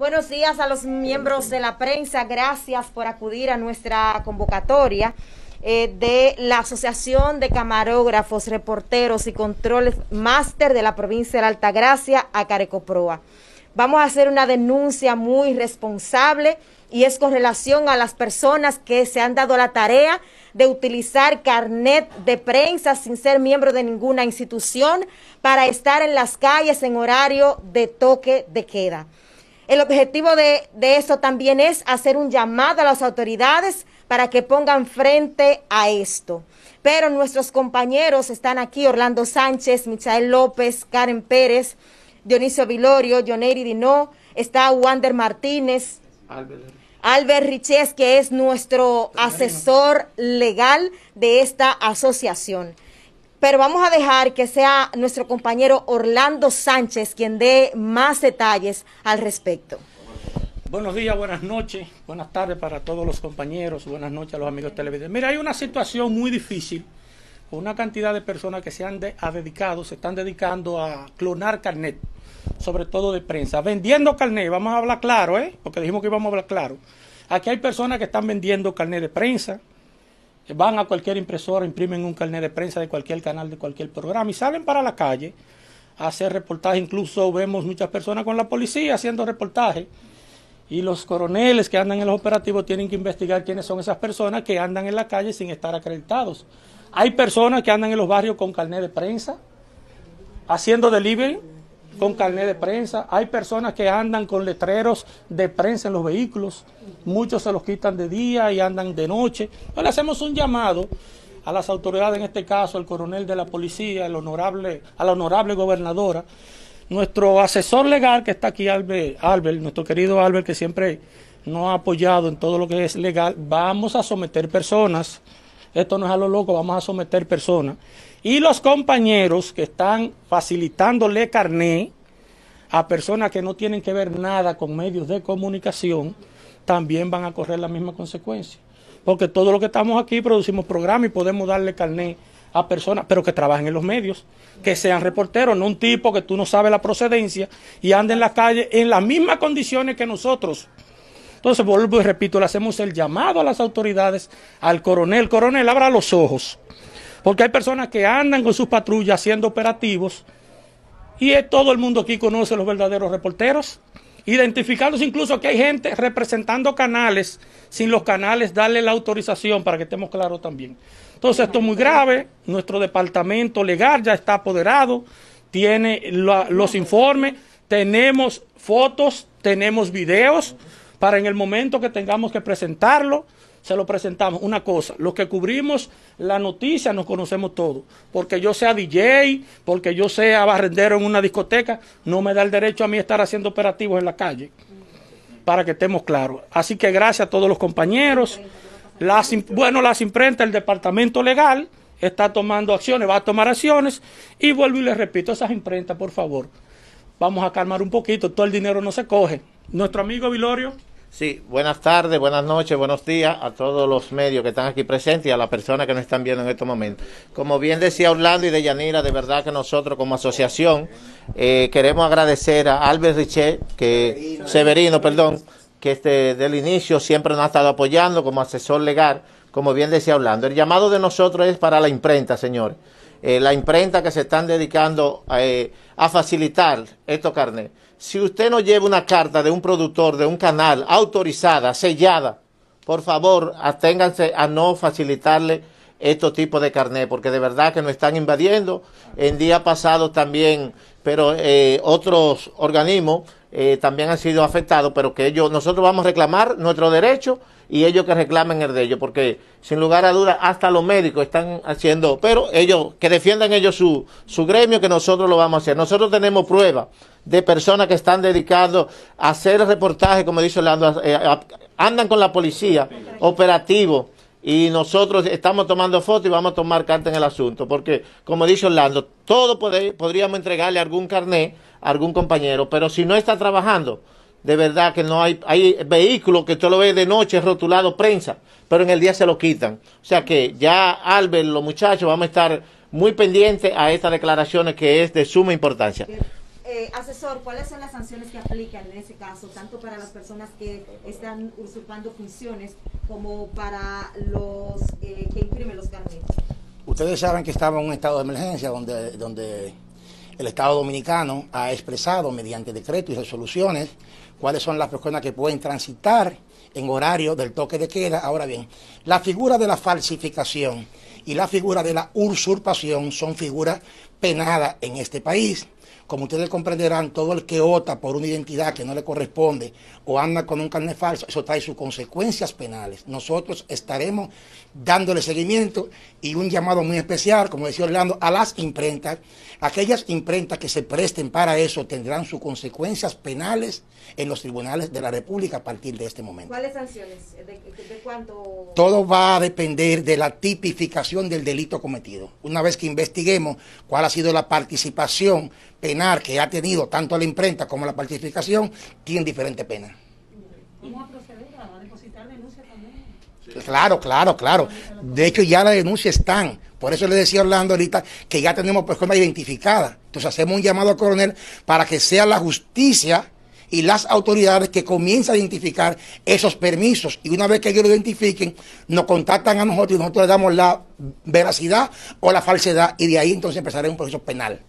Buenos días a los miembros de la prensa. Gracias por acudir a nuestra convocatoria. Eh, de la Asociación de Camarógrafos, Reporteros y Controles Máster de la provincia de la Altagracia a Carecoproa. Vamos a hacer una denuncia muy responsable y es con relación a las personas que se han dado la tarea de utilizar carnet de prensa sin ser miembro de ninguna institución para estar en las calles en horario de toque de queda. El objetivo de, de eso también es hacer un llamado a las autoridades para que pongan frente a esto. Pero nuestros compañeros están aquí, Orlando Sánchez, Michael López, Karen Pérez, Dionisio Vilorio, Joneri Dino, está Wander Martínez, Albert, Albert Riches, que es nuestro asesor legal de esta asociación. Pero vamos a dejar que sea nuestro compañero Orlando Sánchez quien dé más detalles al respecto. Buenos días, buenas noches, buenas tardes para todos los compañeros, buenas noches a los amigos televidentes. Mira, hay una situación muy difícil una cantidad de personas que se han dedicado, se están dedicando a clonar carnet, sobre todo de prensa. Vendiendo carnet, vamos a hablar claro, ¿eh? porque dijimos que íbamos a hablar claro. Aquí hay personas que están vendiendo carnet de prensa, van a cualquier impresora, imprimen un carnet de prensa de cualquier canal, de cualquier programa y salen para la calle a hacer reportajes. Incluso vemos muchas personas con la policía haciendo reportajes. Y los coroneles que andan en los operativos tienen que investigar quiénes son esas personas que andan en la calle sin estar acreditados. Hay personas que andan en los barrios con carnet de prensa, haciendo delivery, con carnet de prensa. Hay personas que andan con letreros de prensa en los vehículos. Muchos se los quitan de día y andan de noche. le hacemos un llamado a las autoridades, en este caso al coronel de la policía, el honorable, a la honorable gobernadora, nuestro asesor legal que está aquí, Albert, nuestro querido Albert, que siempre nos ha apoyado en todo lo que es legal, vamos a someter personas esto no es a lo loco, vamos a someter personas. Y los compañeros que están facilitándole carné a personas que no tienen que ver nada con medios de comunicación, también van a correr la misma consecuencia. Porque todo lo que estamos aquí producimos programas y podemos darle carné a personas, pero que trabajen en los medios, que sean reporteros, no un tipo que tú no sabes la procedencia y anda en la calle en las mismas condiciones que nosotros. Entonces vuelvo y repito, le hacemos el llamado a las autoridades, al coronel, coronel, abra los ojos, porque hay personas que andan con sus patrullas haciendo operativos y todo el mundo aquí conoce los verdaderos reporteros, identificados incluso que hay gente representando canales sin los canales darle la autorización para que estemos claros también. Entonces esto es muy grave, nuestro departamento legal ya está apoderado, tiene los informes, tenemos fotos, tenemos videos para en el momento que tengamos que presentarlo, se lo presentamos. Una cosa, los que cubrimos la noticia nos conocemos todos. Porque yo sea DJ, porque yo sea barrendero en una discoteca, no me da el derecho a mí estar haciendo operativos en la calle. Para que estemos claros. Así que gracias a todos los compañeros. Las, bueno, las imprentas, el departamento legal está tomando acciones, va a tomar acciones. Y vuelvo y les repito, esas imprentas, por favor, vamos a calmar un poquito. Todo el dinero no se coge. Nuestro amigo Vilorio. Sí, buenas tardes, buenas noches, buenos días a todos los medios que están aquí presentes y a las personas que nos están viendo en estos momentos. Como bien decía Orlando y Yanira, de verdad que nosotros como asociación eh, queremos agradecer a Albert Richet, que Severino, eh. perdón, que desde el inicio siempre nos ha estado apoyando como asesor legal, como bien decía Orlando. El llamado de nosotros es para la imprenta, señores. Eh, la imprenta que se están dedicando a, eh, a facilitar estos carnets si usted no lleva una carta de un productor, de un canal, autorizada, sellada, por favor, aténganse a no facilitarle estos tipos de carnet, porque de verdad que nos están invadiendo. En día pasado también pero eh, otros organismos eh, también han sido afectados, pero que ellos, nosotros vamos a reclamar nuestro derecho y ellos que reclamen el de ellos, porque sin lugar a dudas hasta los médicos están haciendo, pero ellos, que defiendan ellos su, su gremio, que nosotros lo vamos a hacer. Nosotros tenemos pruebas de personas que están dedicados a hacer reportajes, como dice Orlando, eh, andan con la policía, operativo y nosotros estamos tomando fotos y vamos a tomar carta en el asunto, porque como dice Orlando, todo podríamos entregarle algún carné a algún compañero, pero si no está trabajando, de verdad que no hay, hay vehículos que usted lo ve de noche rotulado prensa, pero en el día se lo quitan. O sea que ya Albert, los muchachos, vamos a estar muy pendientes a estas declaraciones que es de suma importancia. Eh, asesor, ¿cuáles son las sanciones que aplican en ese caso, tanto para las personas que están usurpando funciones como para los eh, que imprimen los carnetes? Ustedes saben que estamos en un estado de emergencia donde, donde el Estado Dominicano ha expresado mediante decretos y resoluciones cuáles son las personas que pueden transitar en horario del toque de queda. Ahora bien, la figura de la falsificación y la figura de la usurpación son figuras penadas en este país. Como ustedes comprenderán, todo el que ota por una identidad que no le corresponde o anda con un carnet falso, eso trae sus consecuencias penales. Nosotros estaremos dándole seguimiento y un llamado muy especial, como decía Orlando, a las imprentas. Aquellas imprentas que se presten para eso tendrán sus consecuencias penales en los tribunales de la República a partir de este momento. ¿Cuáles sanciones? ¿De, cuánto? Todo va a depender de la tipificación del delito cometido. Una vez que investiguemos cuál ha sido la participación penal que ha tenido tanto la imprenta como la participación tienen diferente pena. ¿Cómo va a a denuncia también? Claro, claro, claro. De hecho, ya las denuncias están. Por eso le decía Orlando ahorita que ya tenemos personas identificada Entonces hacemos un llamado al coronel para que sea la justicia y las autoridades que comiencen a identificar esos permisos. Y una vez que ellos lo identifiquen, nos contactan a nosotros y nosotros le damos la veracidad o la falsedad y de ahí entonces empezará un proceso penal.